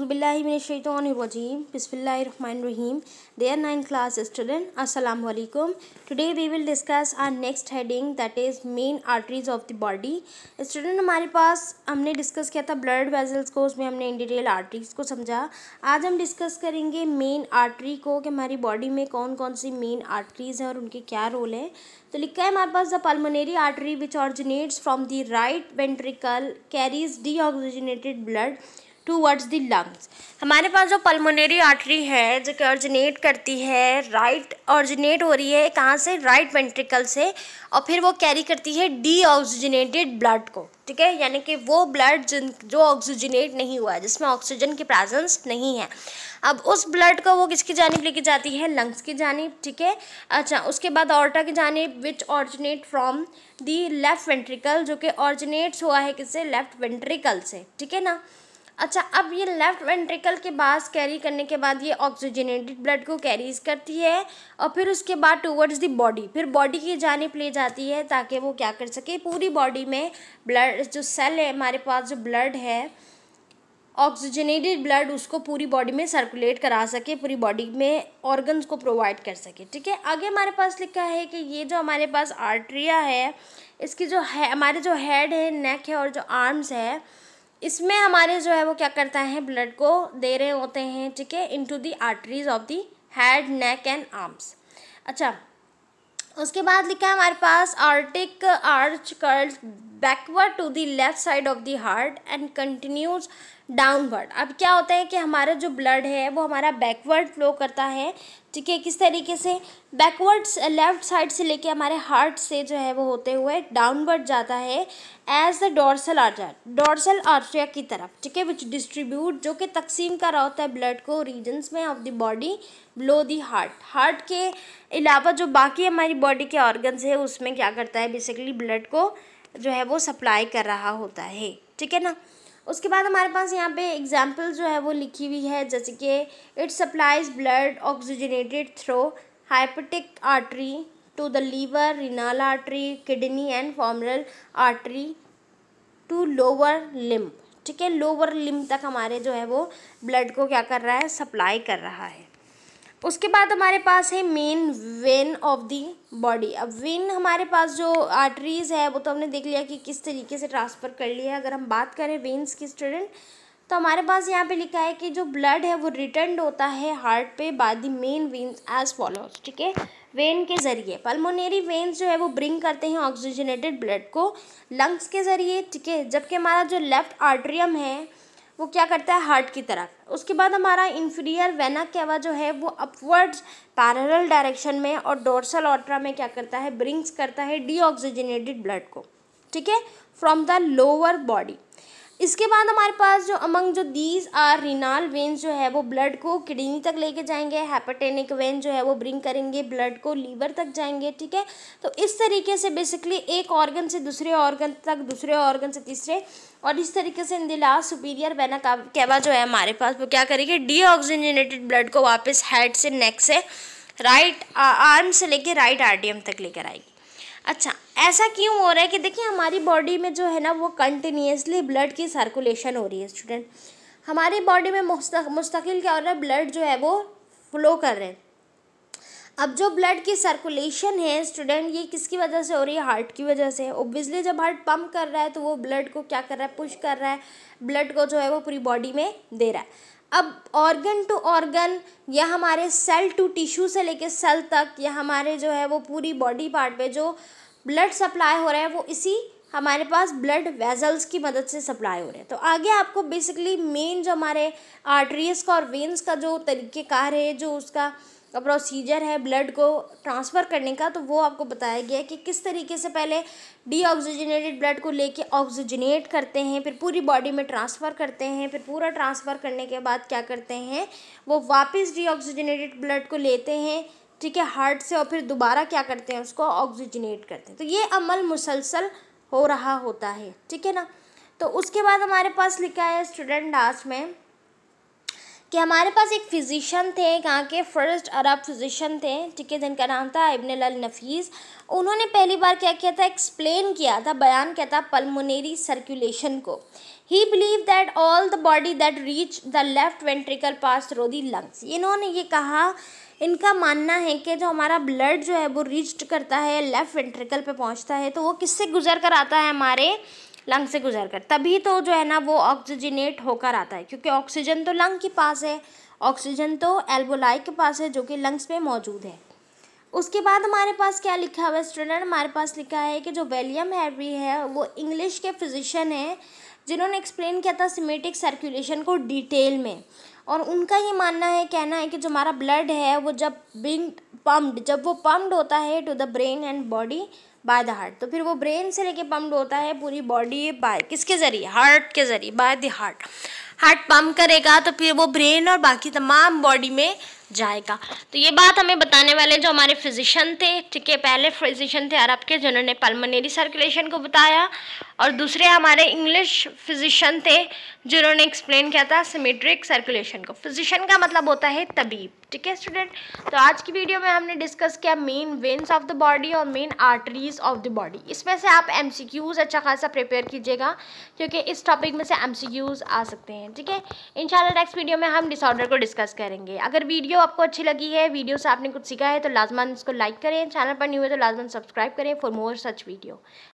अज़ुबिल्लाजीम बिस्फिल्लाम our nine class student असलकुम today we will discuss our next heading that is main arteries of the body student हमारे पास हमने discuss किया था ब्लड वेजल्स को उसमें हमने इन डिटेल आर्टरीज को समझा आज हम डिस्कस करेंगे मेन आर्टरी को कि हमारी बॉडी में कौन कौन सी मेन आर्टरीज हैं और उनके क्या रोल हैं तो लिखा है हमारे पास the pulmonary artery which originates from the right ventricle carries deoxygenated blood towards the lungs हमारे पास जो पल्मोनरी आर्टरी है जो कि ऑर्जिनेट करती है राइट ऑर्जिनेट हो रही है कहाँ से राइट वेंट्रिकल से और फिर वो कैरी करती है डी ऑक्सीजनेटेड ब्लड को ठीक है यानी कि वो ब्लड जिन जो ऑक्सीजनेट नहीं हुआ है जिसमें ऑक्सीजन की प्रेजेंस नहीं है अब उस ब्लड को वो किसकी जानब लेके जाती है लंग्स की जानब ठीक है अच्छा उसके बाद ऑर्टा की जानब which originate from the left ventricle जो कि ऑर्जिनेट्स हुआ है किससे लेफ़्ट वेंट्रिकल से ठीक है ना अच्छा अब ये लेफ्ट वेंट्रिकल के बास कैरी करने के बाद ये ऑक्सीजनेटेड ब्लड को कैरीज करती है और फिर उसके बाद टूवर्ड्स दी बॉडी फिर बॉडी की जानब ले जाती है ताकि वो क्या कर सके पूरी बॉडी में ब्लड जो सेल है हमारे पास जो ब्लड है ऑक्सीजनेटेड ब्लड उसको पूरी बॉडी में सर्कुलेट करा सके पूरी बॉडी में ऑर्गन्स को प्रोवाइड कर सके ठीक है आगे हमारे पास लिखा है कि ये जो हमारे पास आर्ट्रिया है इसकी जो है हमारे जो हेड है नेक है और जो आर्म्स है इसमें हमारे जो है वो क्या करता है ब्लड को दे रहे होते हैं ठीक है into the arteries of the head neck and arms अच्छा उसके बाद लिखा है हमारे पास aortic arch curls backward to the left side of the heart and continues downward अब क्या होता है कि हमारा जो ब्लड है वो हमारा बैकवर्ड फ्लो करता है ठीक है किस तरीके से बैकवर्ड लेफ्ट साइड से लेके हमारे हार्ट से जो है वो होते हुए डाउनवर्ड जाता है as the dorsal aorta dorsal आर्टरिया की तरफ ठीक है विच डिस्ट्रीब्यूट जो कि तकसीम कर रहा होता है ब्लड को रीजन्स में of the body below the heart heart के अलावा जो बाकी हमारी बॉडी के ऑर्गन्स है उसमें क्या करता है बेसिकली ब्लड को जो है वो सप्लाई कर रहा होता है ठीक है ना उसके बाद हमारे पास यहाँ पे एग्जाम्पल जो है वो लिखी हुई है जैसे कि it supplies blood oxygenated through hepatic artery to the liver renal artery kidney and femoral artery to lower limb ठीक है लोअर लिम्ब तक हमारे जो है वो ब्लड को क्या कर रहा है सप्लाई कर रहा है उसके बाद हमारे पास है main vein of the body अब वेन हमारे पास जो आर्टरीज है वो तो हमने देख लिया कि किस तरीके से ट्रांसफ़र कर लिया है अगर हम बात करें वेन्स की स्टूडेंट तो हमारे पास यहाँ पे लिखा है कि जो ब्लड है वो रिटर्न होता है हार्ट पे by the main veins as follows ठीक है वेन के ज़रिए पल्मोनेरी वेन्स जो है वो ब्रिंग करते हैं ऑक्सीजनेटेड ब्लड को लंग्स के ज़रिए ठीक है जबकि हमारा जो लेफ़्ट आर्ट्रियम है वो क्या करता है हार्ट की तरफ उसके बाद हमारा इन्फीरियर वेना कैवा जो है वो अपवर्ड्स पैरल डायरेक्शन में और डोर्सल ऑट्रा में क्या करता है ब्रिंग्स करता है डीऑक्सीजनेटेड ब्लड को ठीक है फ्रॉम द लोअर बॉडी इसके बाद हमारे पास जो अमंग जो दीज आर रिनाल वेन्स जो है वो ब्लड को किडनी तक लेके जाएंगे हैपेटेनिक वेन जो है वो ब्रिंग करेंगे ब्लड को लीवर तक जाएंगे ठीक है तो इस तरीके से बेसिकली एक ऑर्गन से दूसरे ऑर्गन तक दूसरे ऑर्गन से तीसरे और इस तरीके से इंदिला सुपीरियर वेना कैवा जो है हमारे पास वो क्या करेगी डीऑक्सीजनेटेड ब्लड को वापस हेड से नेक से राइट आर्म से लेके राइट आर तक लेकर आएगी अच्छा ऐसा क्यों हो रहा है कि देखिए हमारी बॉडी में जो है ना वो कंटिन्यूसली ब्लड की सर्कुलेशन हो रही है स्टूडेंट हमारी बॉडी में मुस्तकिल क्या हो रहा है ब्लड जो है वो फ्लो कर रहे हैं अब जो ब्लड की सर्कुलेशन है स्टूडेंट ये किसकी वजह से हो रही है हार्ट की वजह से ओब्वियसली जब हार्ट पंप कर रहा है तो वो ब्लड को क्या कर रहा है पुश कर रहा है ब्लड को जो है वो पूरी बॉडी में दे रहा है अब ऑर्गन टू ऑर्गन या हमारे सेल टू टिश्यू से लेके सेल तक या हमारे जो है वो पूरी बॉडी पार्ट पे जो ब्लड सप्लाई हो रहा है वो इसी हमारे पास ब्लड वेजल्स की मदद से सप्लाई हो रहे हैं तो आगे आपको बेसिकली मेन जो हमारे आर्टरीज का और वेंस का जो कार है जो उसका का प्रोसीजर है ब्लड को ट्रांसफ़र करने का तो वो आपको बताया गया है कि किस तरीके से पहले डीऑक्सीजनेटेड ब्लड को लेके ऑक्सीजनेट करते हैं फिर पूरी बॉडी में ट्रांसफ़र करते हैं फिर पूरा ट्रांसफ़र करने के बाद क्या करते हैं वो वापस डीऑक्सीजनेटेड ब्लड को लेते हैं ठीक है हार्ट से और फिर दोबारा क्या करते हैं उसको ऑक्सीजनेट करते हैं तो ये अमल मुसलसल हो रहा होता है ठीक है ना तो उसके बाद हमारे पास लिखा है स्टूडेंट लास्ट में कि हमारे पास एक फ़िज़िशन थे कहाँ के फ़र्स्ट अरब फिज़िशन थे ठीक है जिनका नाम था इबन लल नफीस उन्होंने पहली बार क्या किया था एक्सप्लेन किया था बयान किया था पल्मोनेरी सर्कुलेशन को ही believe that all the body that reach the left ventricle pass through the lungs इन्होंने ये कहा इनका मानना है कि जो हमारा ब्लड जो है वो रीच करता है लेफ़्ट वेंट्रिकल पे पहुंचता है तो वो किससे गुजर कर आता है हमारे लंग से गुजर कर तभी तो जो है ना वो ऑक्सीजनेट होकर आता है क्योंकि ऑक्सीजन तो लंग के पास है ऑक्सीजन तो एल्बोलाई के पास है जो कि लंग्स में मौजूद है उसके बाद हमारे पास क्या लिखा हुआ है स्टूडेंट हमारे पास लिखा है कि जो वेलियम हैरी है वो इंग्लिश के फिजिशियन हैं जिन्होंने एक्सप्लेन किया था सिमेटिक सर्कुलेशन को डिटेल में और उनका ये मानना है कहना है कि जो हमारा ब्लड है वो जब बिंग पम्प्ड जब वो पम्प्ड होता है to the brain and body by the heart तो फिर वो ब्रेन से लेके पम्प होता है पूरी बॉडी बाय किसके ज़रिए हार्ट के ज़रिए by the heart heart pump करेगा तो फिर वो ब्रेन और बाकी तमाम बॉडी में जाएगा तो ये बात हमें बताने वाले जो हमारे फिजिशियन थे ठीक है पहले फिजिशियन थे अरब के जिन्होंने पल्मोनरी सर्कुलेशन को बताया और दूसरे हमारे इंग्लिश फिजिशियन थे जिन्होंने एक्सप्लेन किया था सिमेट्रिक सर्कुलेशन को फिजिशियन का मतलब होता है तबीब ठीक है स्टूडेंट तो आज की वीडियो में हमने डिस्कस किया main veins of the body और main arteries of the body इसमें से आप एम अच्छा खासा प्रिपेयर कीजिएगा क्योंकि इस टॉपिक में से एम आ सकते हैं ठीक है इन नेक्स्ट वीडियो में हम डिसऑर्डर को डिस्कस करेंगे अगर वीडियो आपको अच्छी लगी है वीडियो से आपने कुछ सीखा है तो लाजमान इसको लाइक करें चैनल पर न्यू है तो लाजमान सब्सक्राइब करें फॉर मोर सच वीडियो